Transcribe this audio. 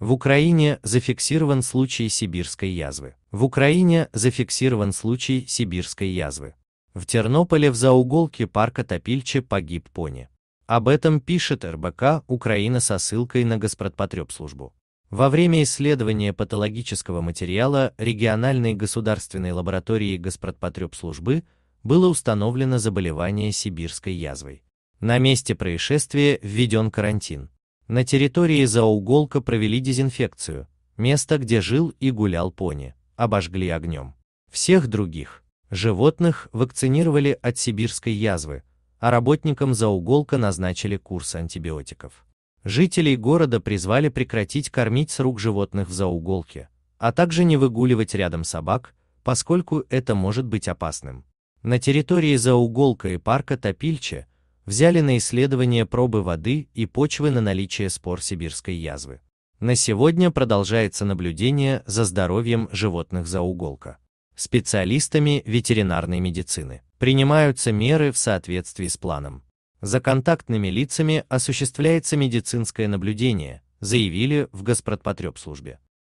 В Украине зафиксирован случай сибирской язвы. В Украине зафиксирован случай сибирской язвы. В Тернополе в зауголке парка Топильче погиб пони. Об этом пишет РБК Украина со ссылкой на Госпродпотребслужбу. Во время исследования патологического материала региональной государственной лаборатории Госпродпотребслужбы было установлено заболевание сибирской язвой. На месте происшествия введен карантин. На территории зауголка провели дезинфекцию, место, где жил и гулял пони, обожгли огнем. Всех других животных вакцинировали от сибирской язвы, а работникам зауголка назначили курс антибиотиков. Жителей города призвали прекратить кормить с рук животных в зауголке, а также не выгуливать рядом собак, поскольку это может быть опасным. На территории зауголка и парка Топильче взяли на исследование пробы воды и почвы на наличие спор сибирской язвы. На сегодня продолжается наблюдение за здоровьем животных за уголка. Специалистами ветеринарной медицины принимаются меры в соответствии с планом. За контактными лицами осуществляется медицинское наблюдение, заявили в госпродпотребслужбе.